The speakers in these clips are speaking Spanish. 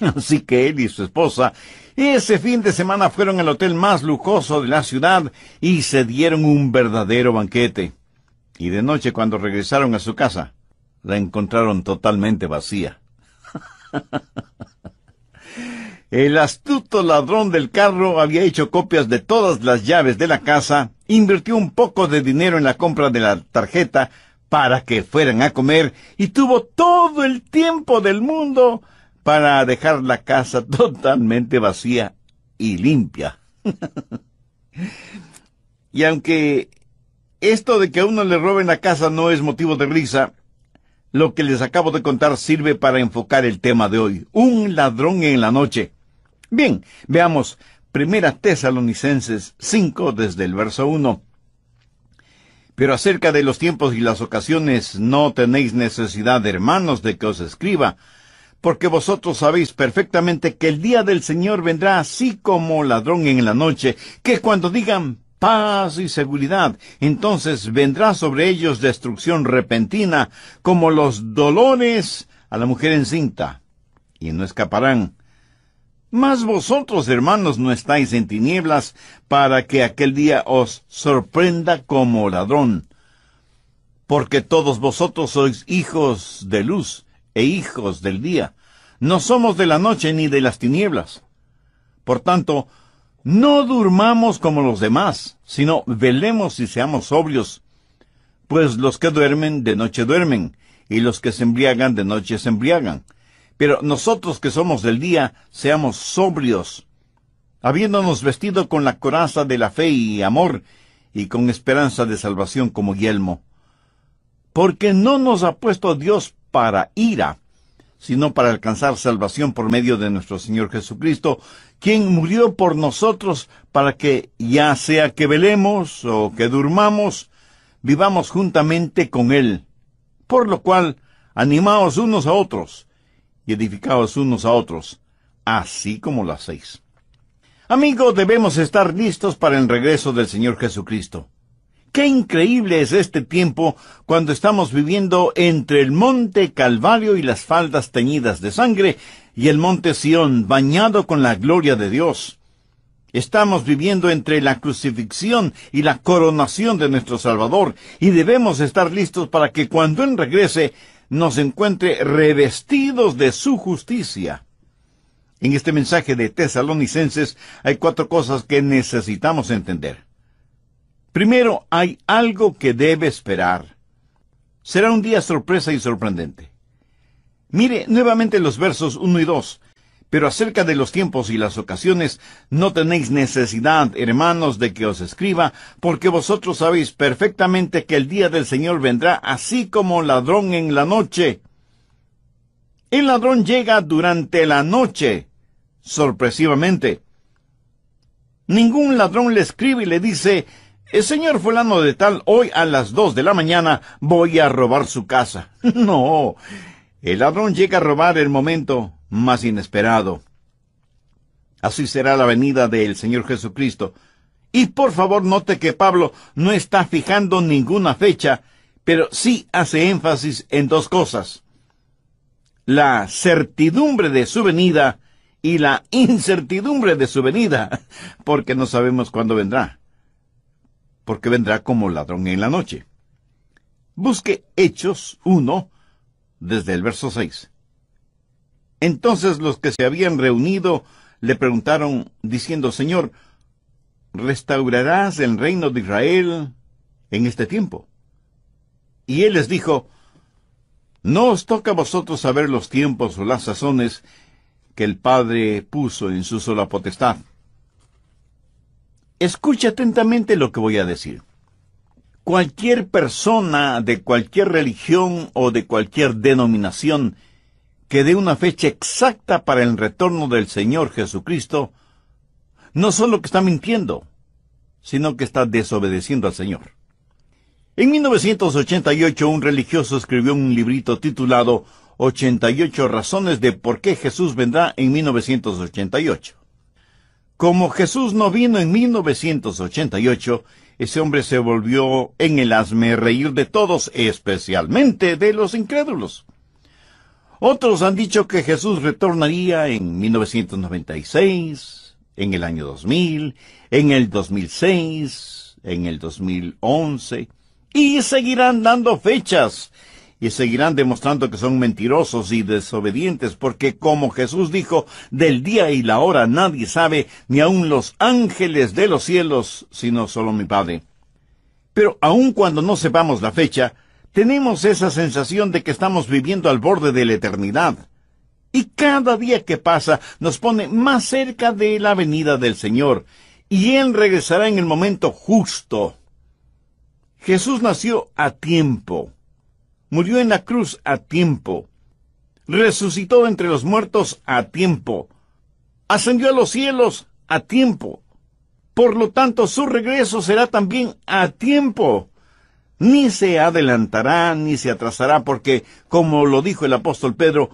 Así que él y su esposa ese fin de semana fueron al hotel más lujoso de la ciudad y se dieron un verdadero banquete. Y de noche cuando regresaron a su casa, la encontraron totalmente vacía. El astuto ladrón del carro había hecho copias de todas las llaves de la casa, invirtió un poco de dinero en la compra de la tarjeta para que fueran a comer y tuvo todo el tiempo del mundo para dejar la casa totalmente vacía y limpia. y aunque esto de que a uno le roben la casa no es motivo de risa, lo que les acabo de contar sirve para enfocar el tema de hoy, un ladrón en la noche. Bien, veamos Primera Tesalonicenses 5 desde el verso 1. Pero acerca de los tiempos y las ocasiones no tenéis necesidad, hermanos, de que os escriba, porque vosotros sabéis perfectamente que el día del Señor vendrá así como ladrón en la noche, que cuando digan paz y seguridad, entonces vendrá sobre ellos destrucción repentina, como los dolores a la mujer encinta, y no escaparán. Mas vosotros, hermanos, no estáis en tinieblas para que aquel día os sorprenda como ladrón. Porque todos vosotros sois hijos de luz e hijos del día. No somos de la noche ni de las tinieblas. Por tanto, no durmamos como los demás, sino velemos y seamos sobrios. Pues los que duermen de noche duermen, y los que se embriagan de noche se embriagan. Pero nosotros que somos del día, seamos sobrios, habiéndonos vestido con la coraza de la fe y amor, y con esperanza de salvación como yelmo. Porque no nos ha puesto Dios para ira, sino para alcanzar salvación por medio de nuestro Señor Jesucristo, quien murió por nosotros para que, ya sea que velemos o que durmamos, vivamos juntamente con Él. Por lo cual, animaos unos a otros y edificaos unos a otros, así como lo hacéis. Amigo, debemos estar listos para el regreso del Señor Jesucristo. Qué increíble es este tiempo cuando estamos viviendo entre el monte Calvario y las faldas teñidas de sangre y el monte Sión bañado con la gloria de Dios. Estamos viviendo entre la crucifixión y la coronación de nuestro Salvador y debemos estar listos para que cuando Él regrese nos encuentre revestidos de su justicia. En este mensaje de Tesalonicenses hay cuatro cosas que necesitamos entender. Primero, hay algo que debe esperar. Será un día sorpresa y sorprendente. Mire nuevamente los versos 1 y 2. Pero acerca de los tiempos y las ocasiones, no tenéis necesidad, hermanos, de que os escriba, porque vosotros sabéis perfectamente que el día del Señor vendrá así como ladrón en la noche. El ladrón llega durante la noche, sorpresivamente. Ningún ladrón le escribe y le dice, el señor fulano de tal, hoy a las dos de la mañana voy a robar su casa. No. El ladrón llega a robar el momento más inesperado. Así será la venida del Señor Jesucristo. Y por favor note que Pablo no está fijando ninguna fecha, pero sí hace énfasis en dos cosas. La certidumbre de su venida y la incertidumbre de su venida, porque no sabemos cuándo vendrá porque vendrá como ladrón en la noche. Busque Hechos 1 desde el verso 6. Entonces los que se habían reunido le preguntaron, diciendo, Señor, ¿restaurarás el reino de Israel en este tiempo? Y él les dijo, No os toca a vosotros saber los tiempos o las sazones que el Padre puso en su sola potestad Escucha atentamente lo que voy a decir. Cualquier persona de cualquier religión o de cualquier denominación que dé una fecha exacta para el retorno del Señor Jesucristo, no solo que está mintiendo, sino que está desobedeciendo al Señor. En 1988 un religioso escribió un librito titulado 88 razones de por qué Jesús vendrá en 1988. Como Jesús no vino en 1988, ese hombre se volvió en el asme reír de todos, especialmente de los incrédulos. Otros han dicho que Jesús retornaría en 1996, en el año 2000, en el 2006, en el 2011, y seguirán dando fechas y seguirán demostrando que son mentirosos y desobedientes, porque como Jesús dijo, del día y la hora nadie sabe, ni aun los ángeles de los cielos, sino solo mi Padre. Pero aun cuando no sepamos la fecha, tenemos esa sensación de que estamos viviendo al borde de la eternidad. Y cada día que pasa nos pone más cerca de la venida del Señor, y Él regresará en el momento justo. Jesús nació a tiempo murió en la cruz a tiempo, resucitó entre los muertos a tiempo, ascendió a los cielos a tiempo. Por lo tanto, su regreso será también a tiempo. Ni se adelantará ni se atrasará, porque, como lo dijo el apóstol Pedro,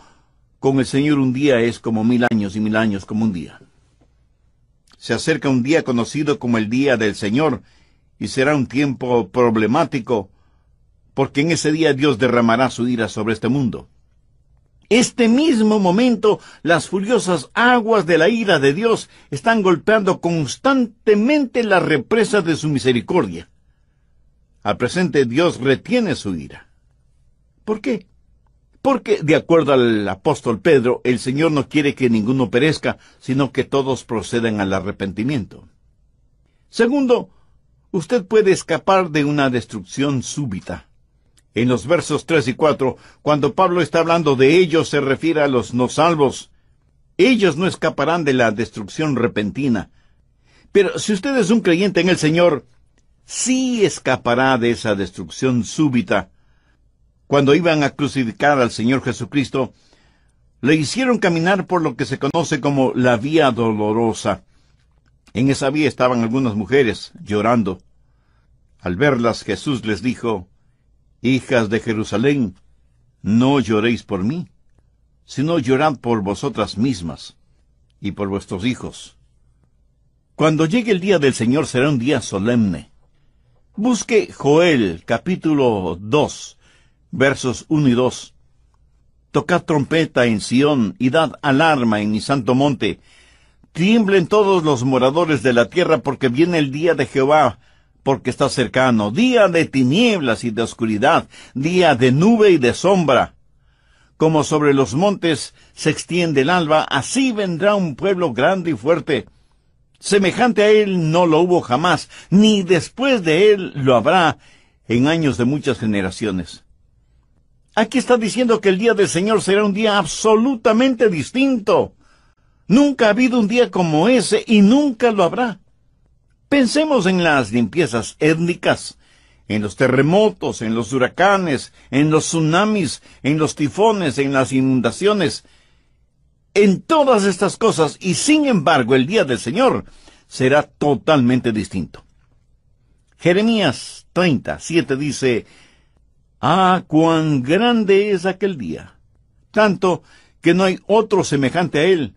con el Señor un día es como mil años y mil años como un día. Se acerca un día conocido como el día del Señor, y será un tiempo problemático porque en ese día Dios derramará su ira sobre este mundo. Este mismo momento, las furiosas aguas de la ira de Dios están golpeando constantemente la represa de su misericordia. Al presente Dios retiene su ira. ¿Por qué? Porque, de acuerdo al apóstol Pedro, el Señor no quiere que ninguno perezca, sino que todos procedan al arrepentimiento. Segundo, usted puede escapar de una destrucción súbita. En los versos 3 y 4, cuando Pablo está hablando de ellos, se refiere a los no salvos. Ellos no escaparán de la destrucción repentina. Pero si usted es un creyente en el Señor, sí escapará de esa destrucción súbita. Cuando iban a crucificar al Señor Jesucristo, le hicieron caminar por lo que se conoce como la vía dolorosa. En esa vía estaban algunas mujeres llorando. Al verlas, Jesús les dijo, Hijas de Jerusalén, no lloréis por mí, sino llorad por vosotras mismas y por vuestros hijos. Cuando llegue el día del Señor será un día solemne. Busque Joel capítulo 2, versos 1 y 2. Tocad trompeta en Sión y dad alarma en mi santo monte. Tiemblen todos los moradores de la tierra porque viene el día de Jehová, porque está cercano, día de tinieblas y de oscuridad, día de nube y de sombra. Como sobre los montes se extiende el alba, así vendrá un pueblo grande y fuerte. Semejante a él no lo hubo jamás, ni después de él lo habrá en años de muchas generaciones. Aquí está diciendo que el día del Señor será un día absolutamente distinto. Nunca ha habido un día como ese y nunca lo habrá. Pensemos en las limpiezas étnicas, en los terremotos, en los huracanes, en los tsunamis, en los tifones, en las inundaciones, en todas estas cosas y sin embargo el día del Señor será totalmente distinto. Jeremías 37 dice, Ah, cuán grande es aquel día, tanto que no hay otro semejante a él,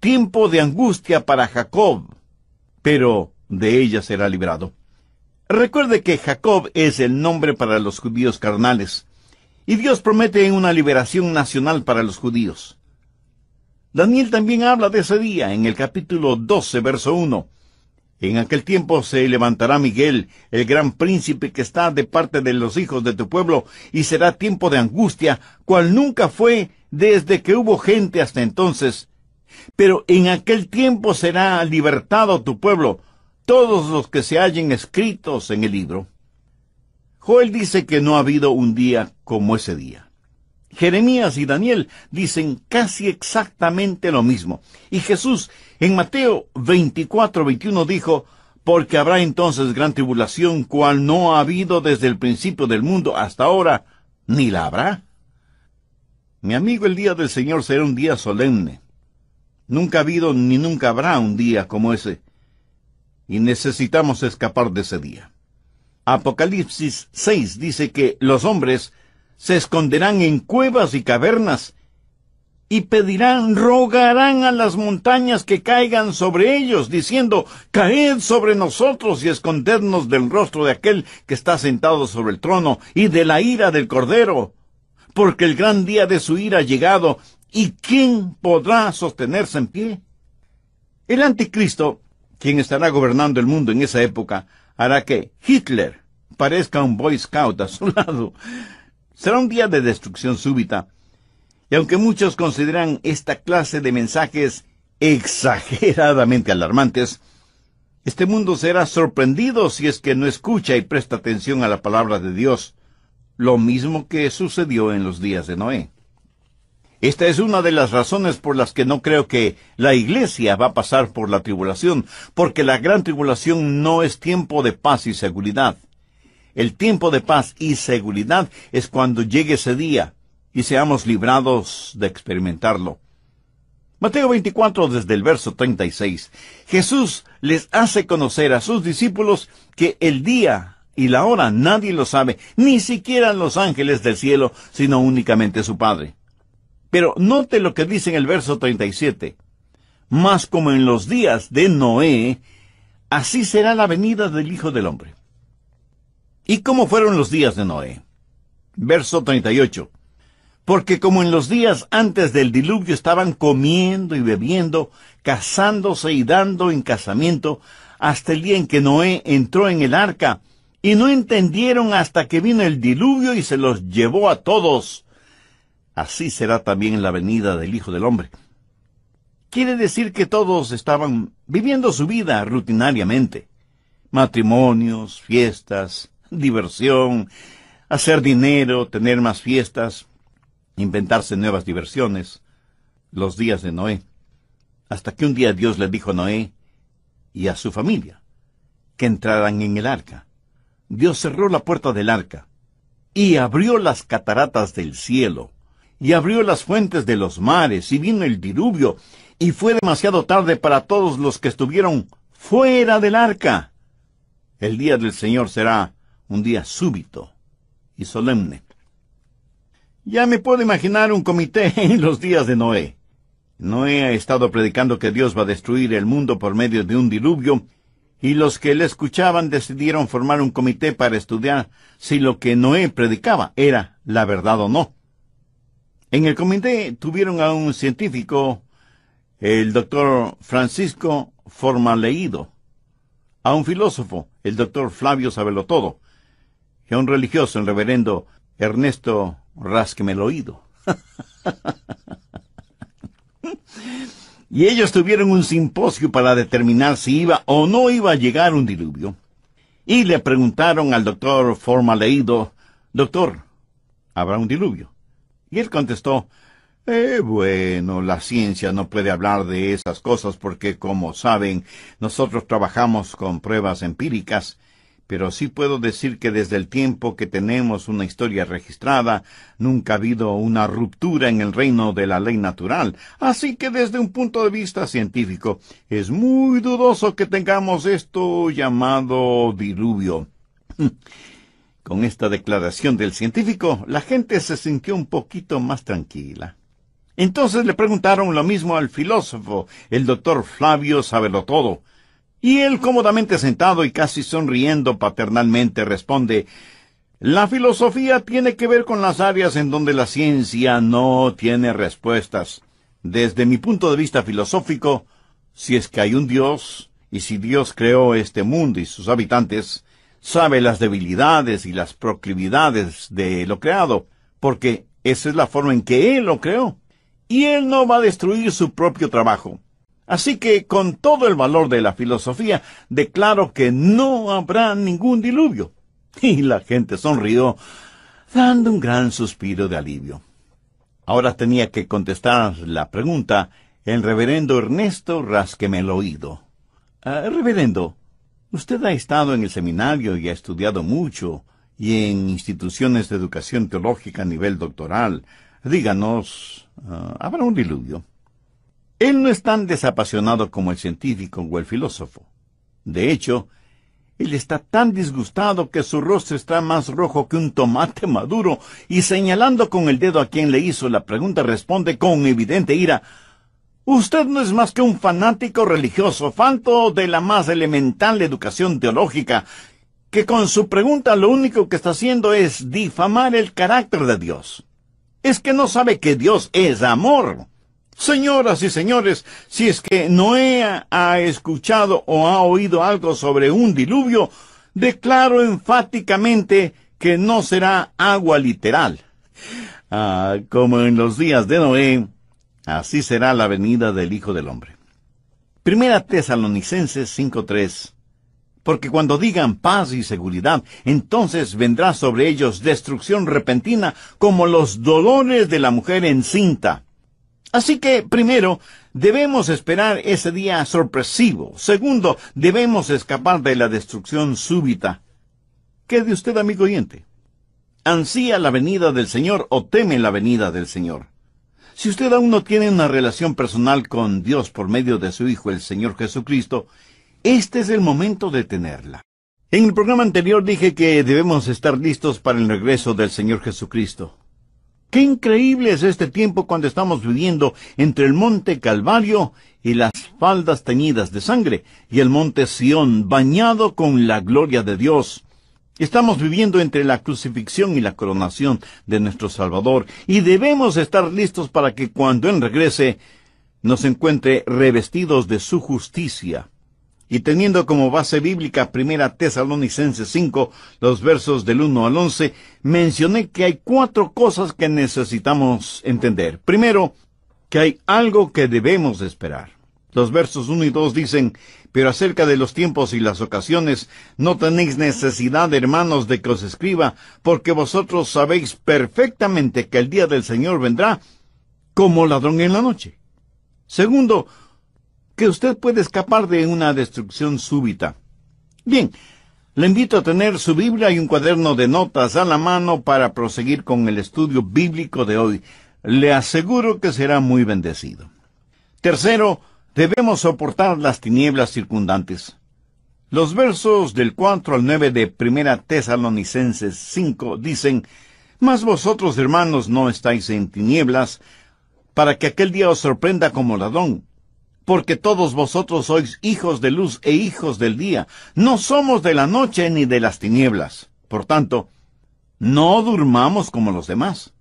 tiempo de angustia para Jacob, pero de ella será librado. Recuerde que Jacob es el nombre para los judíos carnales, y Dios promete una liberación nacional para los judíos. Daniel también habla de ese día en el capítulo 12, verso 1. En aquel tiempo se levantará Miguel, el gran príncipe que está de parte de los hijos de tu pueblo, y será tiempo de angustia, cual nunca fue desde que hubo gente hasta entonces. Pero en aquel tiempo será libertado tu pueblo, todos los que se hallen escritos en el libro. Joel dice que no ha habido un día como ese día. Jeremías y Daniel dicen casi exactamente lo mismo. Y Jesús en Mateo 24, 21 dijo, porque habrá entonces gran tribulación cual no ha habido desde el principio del mundo hasta ahora, ni la habrá. Mi amigo, el día del Señor será un día solemne. Nunca ha habido ni nunca habrá un día como ese y necesitamos escapar de ese día. Apocalipsis 6 dice que los hombres se esconderán en cuevas y cavernas y pedirán, rogarán a las montañas que caigan sobre ellos, diciendo, caed sobre nosotros y escondednos del rostro de aquel que está sentado sobre el trono y de la ira del Cordero, porque el gran día de su ira ha llegado, ¿y quién podrá sostenerse en pie? El anticristo quien estará gobernando el mundo en esa época, hará que Hitler parezca un Boy Scout a su lado. Será un día de destrucción súbita. Y aunque muchos consideran esta clase de mensajes exageradamente alarmantes, este mundo será sorprendido si es que no escucha y presta atención a la palabra de Dios, lo mismo que sucedió en los días de Noé. Esta es una de las razones por las que no creo que la iglesia va a pasar por la tribulación, porque la gran tribulación no es tiempo de paz y seguridad. El tiempo de paz y seguridad es cuando llegue ese día y seamos librados de experimentarlo. Mateo 24 desde el verso 36. Jesús les hace conocer a sus discípulos que el día y la hora nadie lo sabe, ni siquiera los ángeles del cielo, sino únicamente su Padre. Pero note lo que dice en el verso 37. Mas como en los días de Noé, así será la venida del Hijo del Hombre. ¿Y cómo fueron los días de Noé? Verso 38. Porque como en los días antes del diluvio estaban comiendo y bebiendo, casándose y dando en casamiento, hasta el día en que Noé entró en el arca, y no entendieron hasta que vino el diluvio y se los llevó a todos así será también la venida del Hijo del Hombre. Quiere decir que todos estaban viviendo su vida rutinariamente. Matrimonios, fiestas, diversión, hacer dinero, tener más fiestas, inventarse nuevas diversiones, los días de Noé. Hasta que un día Dios le dijo a Noé y a su familia que entraran en el arca. Dios cerró la puerta del arca y abrió las cataratas del cielo y abrió las fuentes de los mares, y vino el diluvio, y fue demasiado tarde para todos los que estuvieron fuera del arca. El día del Señor será un día súbito y solemne. Ya me puedo imaginar un comité en los días de Noé. Noé ha estado predicando que Dios va a destruir el mundo por medio de un diluvio, y los que le escuchaban decidieron formar un comité para estudiar si lo que Noé predicaba era la verdad o no. En el comité tuvieron a un científico, el doctor Francisco Formaleído, a un filósofo, el doctor Flavio Sabelotodo, y a un religioso, el reverendo Ernesto Rasquemeloído. y ellos tuvieron un simposio para determinar si iba o no iba a llegar un diluvio. Y le preguntaron al doctor Formaleído, doctor, ¿habrá un diluvio? Y él contestó, eh, bueno, la ciencia no puede hablar de esas cosas porque, como saben, nosotros trabajamos con pruebas empíricas, pero sí puedo decir que desde el tiempo que tenemos una historia registrada, nunca ha habido una ruptura en el reino de la ley natural. Así que desde un punto de vista científico, es muy dudoso que tengamos esto llamado diluvio. Con esta declaración del científico, la gente se sintió un poquito más tranquila. Entonces le preguntaron lo mismo al filósofo, el doctor Flavio todo, y él cómodamente sentado y casi sonriendo paternalmente responde La filosofía tiene que ver con las áreas en donde la ciencia no tiene respuestas. Desde mi punto de vista filosófico, si es que hay un Dios, y si Dios creó este mundo y sus habitantes, sabe las debilidades y las proclividades de lo creado, porque esa es la forma en que Él lo creó. Y Él no va a destruir su propio trabajo. Así que con todo el valor de la filosofía, declaro que no habrá ningún diluvio. Y la gente sonrió, dando un gran suspiro de alivio. Ahora tenía que contestar la pregunta el reverendo Ernesto Rasquemeloído. oído. Ah, reverendo, Usted ha estado en el seminario y ha estudiado mucho, y en instituciones de educación teológica a nivel doctoral. Díganos, ah, ¿habrá un diluvio? Él no es tan desapasionado como el científico o el filósofo. De hecho, él está tan disgustado que su rostro está más rojo que un tomate maduro, y señalando con el dedo a quien le hizo la pregunta responde con evidente ira, Usted no es más que un fanático religioso, fanto de la más elemental educación teológica, que con su pregunta lo único que está haciendo es difamar el carácter de Dios. Es que no sabe que Dios es amor. Señoras y señores, si es que Noé ha escuchado o ha oído algo sobre un diluvio, declaro enfáticamente que no será agua literal. Ah, como en los días de Noé, Así será la venida del Hijo del Hombre. Primera Tesalonicenses 5.3 Porque cuando digan paz y seguridad, entonces vendrá sobre ellos destrucción repentina como los dolores de la mujer encinta. Así que, primero, debemos esperar ese día sorpresivo. Segundo, debemos escapar de la destrucción súbita. ¿Qué de usted, amigo oyente? ¿Ansía la venida del Señor o teme la venida del Señor? Si usted aún no tiene una relación personal con Dios por medio de su Hijo el Señor Jesucristo, este es el momento de tenerla. En el programa anterior dije que debemos estar listos para el regreso del Señor Jesucristo. Qué increíble es este tiempo cuando estamos viviendo entre el monte Calvario y las faldas teñidas de sangre, y el monte Sión bañado con la gloria de Dios, Estamos viviendo entre la crucifixión y la coronación de nuestro Salvador y debemos estar listos para que cuando Él regrese nos encuentre revestidos de su justicia. Y teniendo como base bíblica Primera Tesalonicenses 5, los versos del 1 al 11, mencioné que hay cuatro cosas que necesitamos entender. Primero, que hay algo que debemos esperar. Los versos 1 y 2 dicen, pero acerca de los tiempos y las ocasiones, no tenéis necesidad, hermanos, de que os escriba, porque vosotros sabéis perfectamente que el día del Señor vendrá como ladrón en la noche. Segundo, que usted puede escapar de una destrucción súbita. Bien, le invito a tener su Biblia y un cuaderno de notas a la mano para proseguir con el estudio bíblico de hoy. Le aseguro que será muy bendecido. Tercero, debemos soportar las tinieblas circundantes. Los versos del 4 al 9 de Primera Tesalonicenses 5 dicen, Mas vosotros, hermanos, no estáis en tinieblas, para que aquel día os sorprenda como ladón, Porque todos vosotros sois hijos de luz e hijos del día, no somos de la noche ni de las tinieblas. Por tanto, no durmamos como los demás,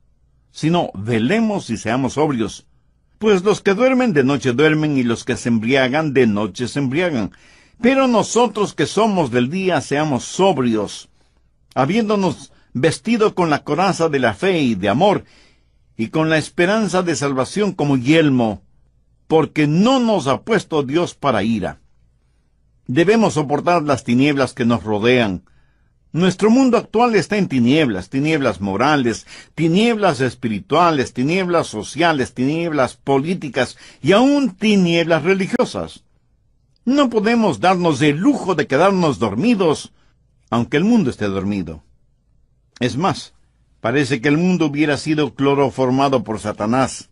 sino velemos y seamos sobrios. Pues los que duermen de noche duermen y los que se embriagan de noche se embriagan. Pero nosotros que somos del día seamos sobrios, habiéndonos vestido con la coraza de la fe y de amor, y con la esperanza de salvación como yelmo, porque no nos ha puesto Dios para ira. Debemos soportar las tinieblas que nos rodean, nuestro mundo actual está en tinieblas, tinieblas morales, tinieblas espirituales, tinieblas sociales, tinieblas políticas y aún tinieblas religiosas. No podemos darnos el lujo de quedarnos dormidos, aunque el mundo esté dormido. Es más, parece que el mundo hubiera sido cloroformado por Satanás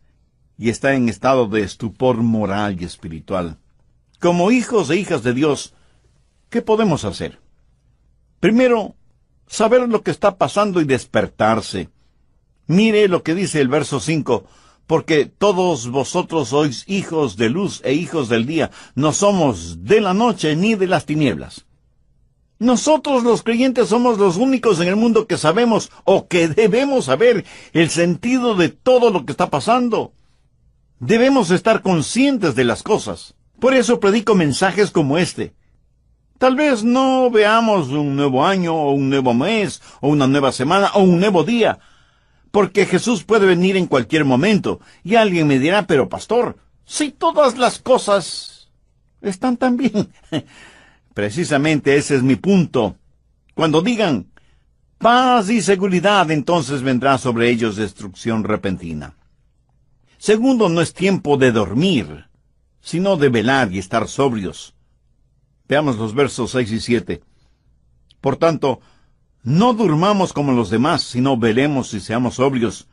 y está en estado de estupor moral y espiritual. Como hijos e hijas de Dios, ¿qué podemos hacer? Primero, saber lo que está pasando y despertarse. Mire lo que dice el verso 5, porque todos vosotros sois hijos de luz e hijos del día, no somos de la noche ni de las tinieblas. Nosotros los creyentes somos los únicos en el mundo que sabemos o que debemos saber el sentido de todo lo que está pasando. Debemos estar conscientes de las cosas. Por eso predico mensajes como este. Tal vez no veamos un nuevo año o un nuevo mes o una nueva semana o un nuevo día, porque Jesús puede venir en cualquier momento y alguien me dirá, pero pastor, si todas las cosas están tan bien. Precisamente ese es mi punto. Cuando digan paz y seguridad, entonces vendrá sobre ellos destrucción repentina. Segundo, no es tiempo de dormir, sino de velar y estar sobrios. Veamos los versos 6 y 7. Por tanto, no durmamos como los demás, sino velemos y seamos sobrios,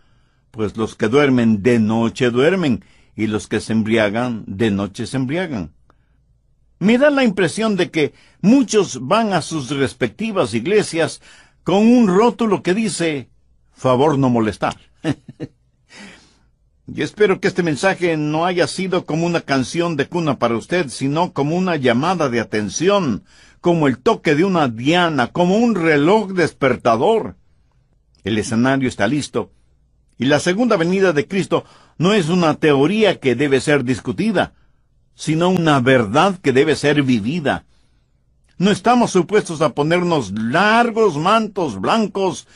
pues los que duermen de noche duermen, y los que se embriagan de noche se embriagan. Me da la impresión de que muchos van a sus respectivas iglesias con un rótulo que dice favor no molestar. Y espero que este mensaje no haya sido como una canción de cuna para usted, sino como una llamada de atención, como el toque de una diana, como un reloj despertador. El escenario está listo, y la segunda venida de Cristo no es una teoría que debe ser discutida, sino una verdad que debe ser vivida. No estamos supuestos a ponernos largos mantos blancos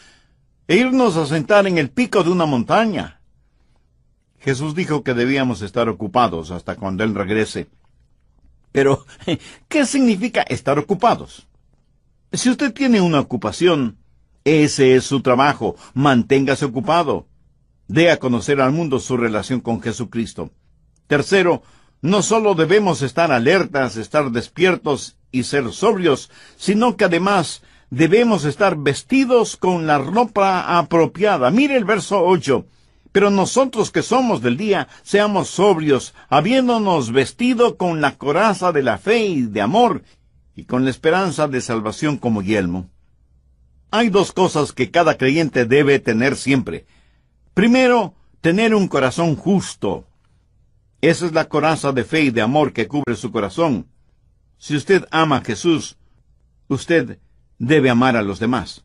e irnos a sentar en el pico de una montaña. Jesús dijo que debíamos estar ocupados hasta cuando Él regrese. Pero, ¿qué significa estar ocupados? Si usted tiene una ocupación, ese es su trabajo. Manténgase ocupado. Dé a conocer al mundo su relación con Jesucristo. Tercero, no solo debemos estar alertas, estar despiertos y ser sobrios, sino que además debemos estar vestidos con la ropa apropiada. Mire el verso 8. Pero nosotros que somos del día, seamos sobrios, habiéndonos vestido con la coraza de la fe y de amor, y con la esperanza de salvación como yelmo. Hay dos cosas que cada creyente debe tener siempre. Primero, tener un corazón justo. Esa es la coraza de fe y de amor que cubre su corazón. Si usted ama a Jesús, usted debe amar a los demás.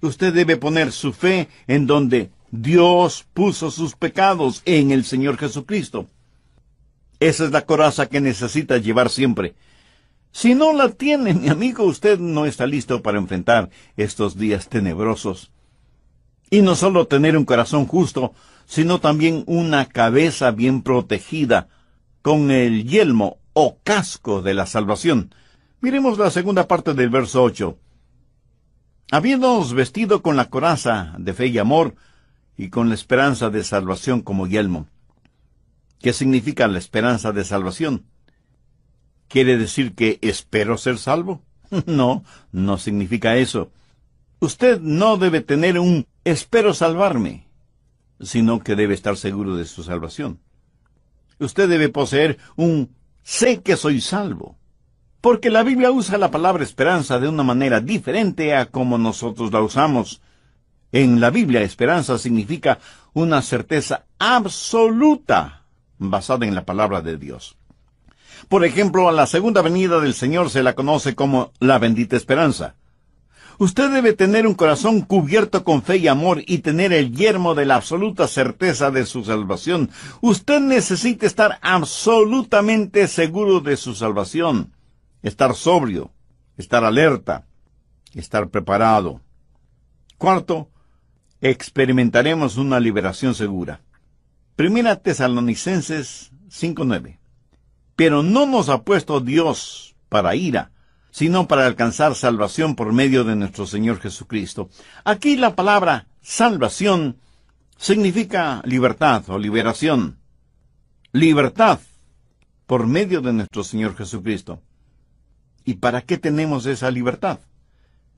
Usted debe poner su fe en donde Dios puso sus pecados en el Señor Jesucristo. Esa es la coraza que necesita llevar siempre. Si no la tiene, mi amigo, usted no está listo para enfrentar estos días tenebrosos. Y no solo tener un corazón justo, sino también una cabeza bien protegida, con el yelmo o casco de la salvación. Miremos la segunda parte del verso 8. Habiéndonos vestido con la coraza de fe y amor, y con la esperanza de salvación como yelmo. ¿Qué significa la esperanza de salvación? ¿Quiere decir que espero ser salvo? No, no significa eso. Usted no debe tener un espero salvarme, sino que debe estar seguro de su salvación. Usted debe poseer un sé que soy salvo, porque la Biblia usa la palabra esperanza de una manera diferente a como nosotros la usamos. En la Biblia, esperanza significa una certeza absoluta basada en la palabra de Dios. Por ejemplo, a la segunda venida del Señor se la conoce como la bendita esperanza. Usted debe tener un corazón cubierto con fe y amor y tener el yermo de la absoluta certeza de su salvación. Usted necesita estar absolutamente seguro de su salvación, estar sobrio, estar alerta, estar preparado. Cuarto, experimentaremos una liberación segura. Primera Tesalonicenses 5.9. Pero no nos ha puesto Dios para ira, sino para alcanzar salvación por medio de nuestro Señor Jesucristo. Aquí la palabra salvación significa libertad o liberación. Libertad por medio de nuestro Señor Jesucristo. ¿Y para qué tenemos esa libertad?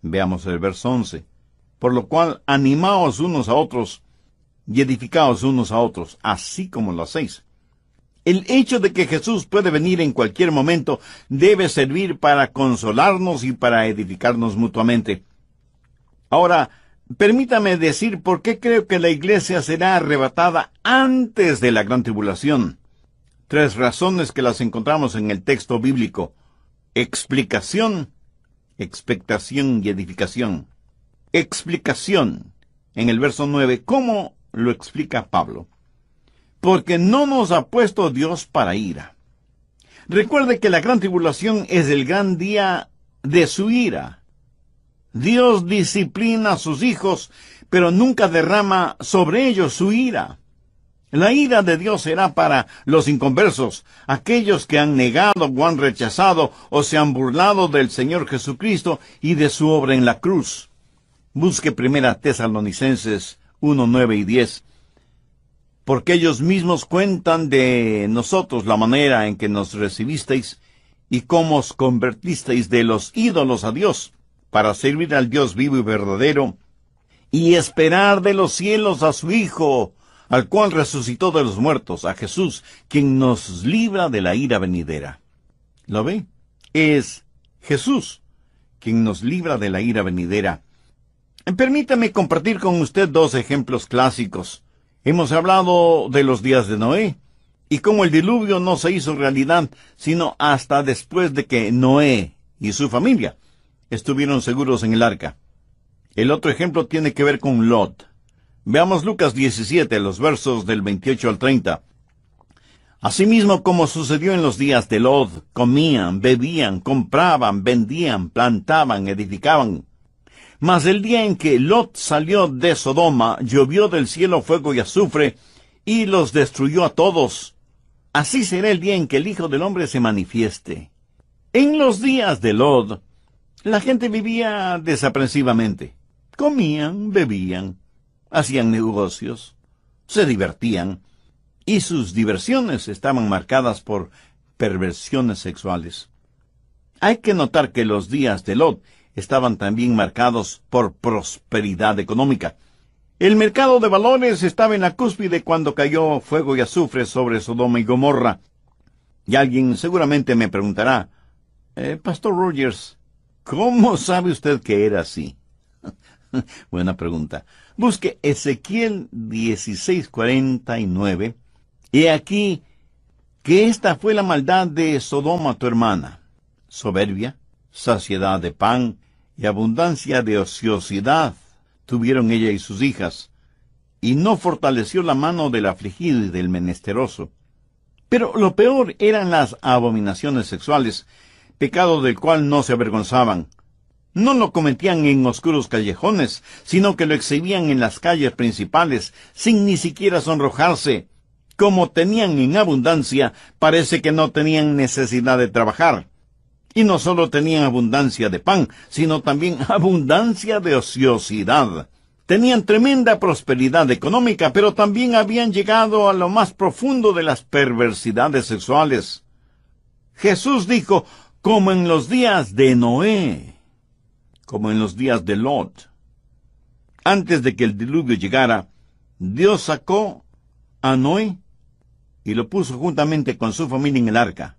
Veamos el verso 11. Por lo cual, animaos unos a otros y edificaos unos a otros, así como lo hacéis. El hecho de que Jesús puede venir en cualquier momento debe servir para consolarnos y para edificarnos mutuamente. Ahora, permítame decir por qué creo que la iglesia será arrebatada antes de la gran tribulación. Tres razones que las encontramos en el texto bíblico. Explicación, expectación y edificación explicación en el verso 9. ¿Cómo lo explica Pablo? Porque no nos ha puesto Dios para ira. Recuerde que la gran tribulación es el gran día de su ira. Dios disciplina a sus hijos, pero nunca derrama sobre ellos su ira. La ira de Dios será para los inconversos, aquellos que han negado o han rechazado o se han burlado del Señor Jesucristo y de su obra en la cruz. Busque primera Tesalonicenses 1, 9 y 10, porque ellos mismos cuentan de nosotros la manera en que nos recibisteis y cómo os convertisteis de los ídolos a Dios, para servir al Dios vivo y verdadero, y esperar de los cielos a su Hijo, al cual resucitó de los muertos, a Jesús, quien nos libra de la ira venidera. ¿Lo ve? Es Jesús quien nos libra de la ira venidera. Permítame compartir con usted dos ejemplos clásicos. Hemos hablado de los días de Noé y cómo el diluvio no se hizo realidad sino hasta después de que Noé y su familia estuvieron seguros en el arca. El otro ejemplo tiene que ver con Lot. Veamos Lucas 17, los versos del 28 al 30. Asimismo, como sucedió en los días de Lot, comían, bebían, compraban, vendían, plantaban, edificaban. Mas el día en que Lot salió de Sodoma, llovió del cielo fuego y azufre, y los destruyó a todos. Así será el día en que el Hijo del Hombre se manifieste. En los días de Lot, la gente vivía desaprensivamente. Comían, bebían, hacían negocios, se divertían, y sus diversiones estaban marcadas por perversiones sexuales. Hay que notar que los días de Lot estaban también marcados por prosperidad económica. El mercado de valores estaba en la cúspide cuando cayó fuego y azufre sobre Sodoma y Gomorra. Y alguien seguramente me preguntará, eh, Pastor Rogers, ¿cómo sabe usted que era así? Buena pregunta. Busque Ezequiel 16:49 y aquí que esta fue la maldad de Sodoma tu hermana. Soberbia, saciedad de pan, y abundancia de ociosidad tuvieron ella y sus hijas, y no fortaleció la mano del afligido y del menesteroso. Pero lo peor eran las abominaciones sexuales, pecado del cual no se avergonzaban. No lo cometían en oscuros callejones, sino que lo exhibían en las calles principales, sin ni siquiera sonrojarse. Como tenían en abundancia, parece que no tenían necesidad de trabajar y no solo tenían abundancia de pan, sino también abundancia de ociosidad. Tenían tremenda prosperidad económica, pero también habían llegado a lo más profundo de las perversidades sexuales. Jesús dijo, como en los días de Noé, como en los días de Lot. Antes de que el diluvio llegara, Dios sacó a Noé y lo puso juntamente con su familia en el arca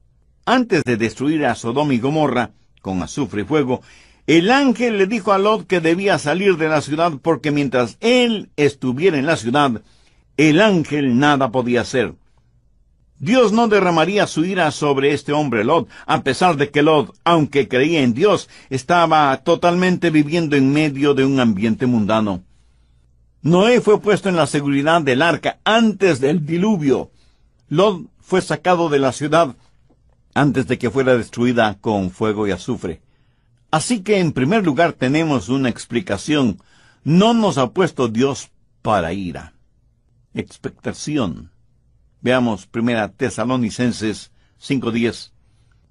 antes de destruir a Sodoma y Gomorra con azufre y fuego, el ángel le dijo a Lot que debía salir de la ciudad porque mientras él estuviera en la ciudad, el ángel nada podía hacer. Dios no derramaría su ira sobre este hombre Lot, a pesar de que Lot, aunque creía en Dios, estaba totalmente viviendo en medio de un ambiente mundano. Noé fue puesto en la seguridad del arca antes del diluvio. Lot fue sacado de la ciudad antes de que fuera destruida con fuego y azufre. Así que en primer lugar tenemos una explicación. No nos ha puesto Dios para ira. Expectación. Veamos primera Tesalonicenses 5.10.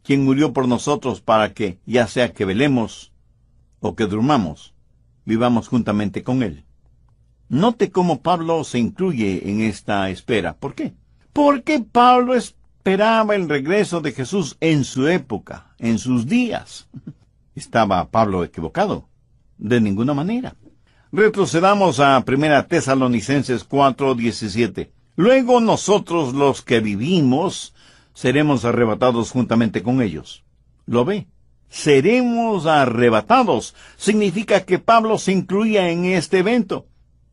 Quien murió por nosotros para que, ya sea que velemos o que durmamos, vivamos juntamente con Él. Note cómo Pablo se incluye en esta espera. ¿Por qué? Porque Pablo es esperaba el regreso de Jesús en su época, en sus días. ¿Estaba Pablo equivocado? De ninguna manera. Retrocedamos a 1 Tesalonicenses 4:17. Luego nosotros los que vivimos seremos arrebatados juntamente con ellos. ¿Lo ve? Seremos arrebatados. Significa que Pablo se incluía en este evento.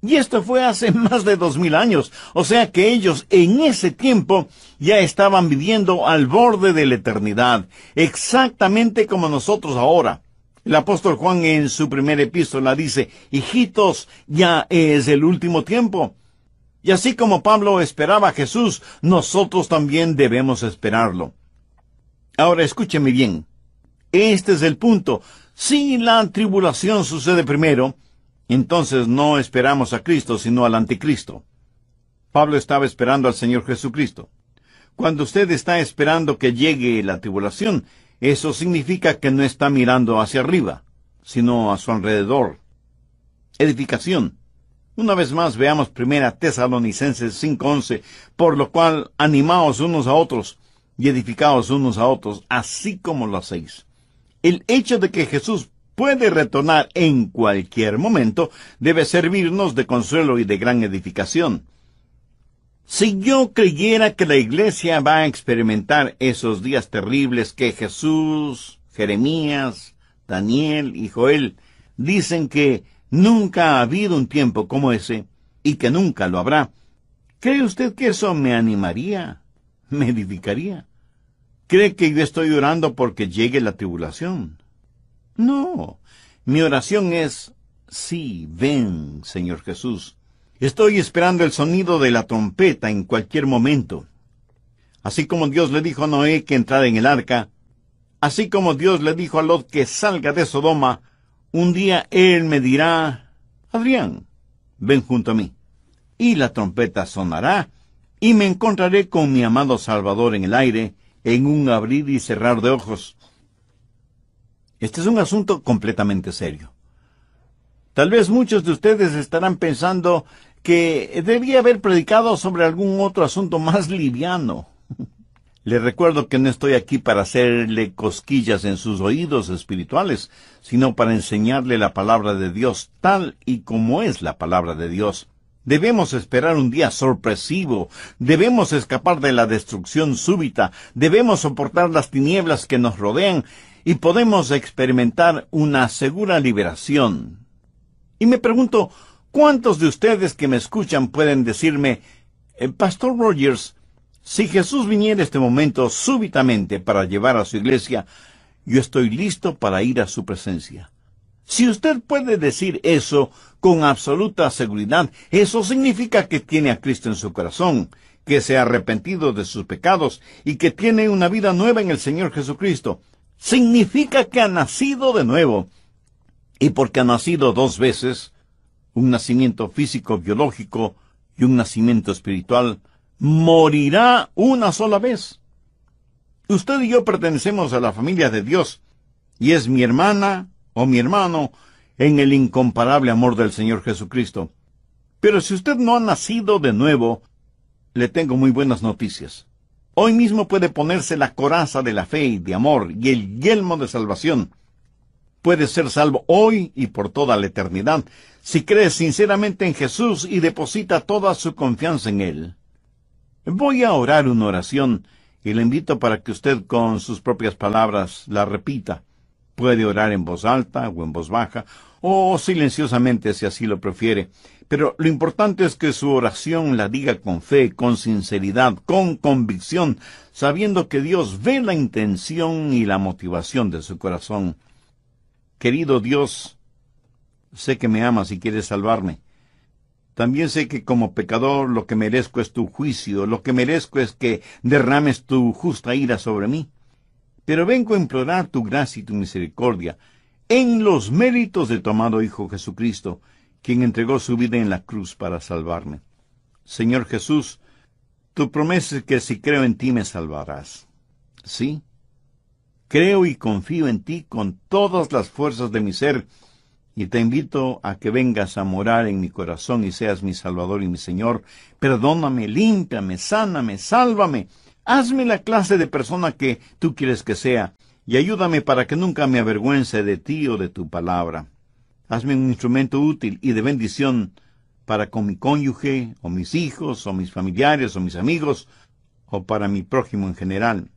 Y esto fue hace más de dos mil años, o sea que ellos en ese tiempo ya estaban viviendo al borde de la eternidad, exactamente como nosotros ahora. El apóstol Juan en su primera epístola dice, hijitos, ya es el último tiempo. Y así como Pablo esperaba a Jesús, nosotros también debemos esperarlo. Ahora escúcheme bien. Este es el punto. Si la tribulación sucede primero, entonces no esperamos a Cristo, sino al anticristo. Pablo estaba esperando al Señor Jesucristo. Cuando usted está esperando que llegue la tribulación, eso significa que no está mirando hacia arriba, sino a su alrededor. Edificación. Una vez más veamos primera Tesalonicenses 5:11, por lo cual animaos unos a otros y edificaos unos a otros, así como lo hacéis. El hecho de que Jesús puede retornar en cualquier momento, debe servirnos de consuelo y de gran edificación. Si yo creyera que la iglesia va a experimentar esos días terribles que Jesús, Jeremías, Daniel y Joel dicen que nunca ha habido un tiempo como ese y que nunca lo habrá, ¿cree usted que eso me animaría? ¿Me edificaría? ¿Cree que yo estoy orando porque llegue la tribulación? No, mi oración es, sí, ven, Señor Jesús. Estoy esperando el sonido de la trompeta en cualquier momento. Así como Dios le dijo a Noé que entrara en el arca, así como Dios le dijo a Lot que salga de Sodoma, un día Él me dirá, Adrián, ven junto a mí. Y la trompeta sonará, y me encontraré con mi amado Salvador en el aire, en un abrir y cerrar de ojos. Este es un asunto completamente serio. Tal vez muchos de ustedes estarán pensando que debía haber predicado sobre algún otro asunto más liviano. Le recuerdo que no estoy aquí para hacerle cosquillas en sus oídos espirituales, sino para enseñarle la palabra de Dios tal y como es la palabra de Dios. Debemos esperar un día sorpresivo, debemos escapar de la destrucción súbita, debemos soportar las tinieblas que nos rodean y podemos experimentar una segura liberación. Y me pregunto, ¿cuántos de ustedes que me escuchan pueden decirme, eh, Pastor Rogers, si Jesús viniera este momento súbitamente para llevar a su iglesia, yo estoy listo para ir a su presencia. Si usted puede decir eso con absoluta seguridad, eso significa que tiene a Cristo en su corazón, que se ha arrepentido de sus pecados y que tiene una vida nueva en el Señor Jesucristo significa que ha nacido de nuevo. Y porque ha nacido dos veces, un nacimiento físico-biológico y un nacimiento espiritual, morirá una sola vez. Usted y yo pertenecemos a la familia de Dios, y es mi hermana o mi hermano en el incomparable amor del Señor Jesucristo. Pero si usted no ha nacido de nuevo, le tengo muy buenas noticias. Hoy mismo puede ponerse la coraza de la fe y de amor y el yelmo de salvación. Puede ser salvo hoy y por toda la eternidad si cree sinceramente en Jesús y deposita toda su confianza en Él. Voy a orar una oración y le invito para que usted con sus propias palabras la repita. Puede orar en voz alta o en voz baja o silenciosamente si así lo prefiere pero lo importante es que su oración la diga con fe, con sinceridad, con convicción, sabiendo que Dios ve la intención y la motivación de su corazón. Querido Dios, sé que me amas y quieres salvarme. También sé que como pecador lo que merezco es tu juicio, lo que merezco es que derrames tu justa ira sobre mí. Pero vengo a implorar tu gracia y tu misericordia en los méritos de tu amado Hijo Jesucristo, quien entregó su vida en la cruz para salvarme. Señor Jesús, tu promesa es que si creo en ti me salvarás. Sí, creo y confío en ti con todas las fuerzas de mi ser, y te invito a que vengas a morar en mi corazón y seas mi Salvador y mi Señor. Perdóname, límpiame, sáname, sálvame. Hazme la clase de persona que tú quieres que sea, y ayúdame para que nunca me avergüence de ti o de tu palabra. Hazme un instrumento útil y de bendición para con mi cónyuge, o mis hijos, o mis familiares, o mis amigos, o para mi prójimo en general.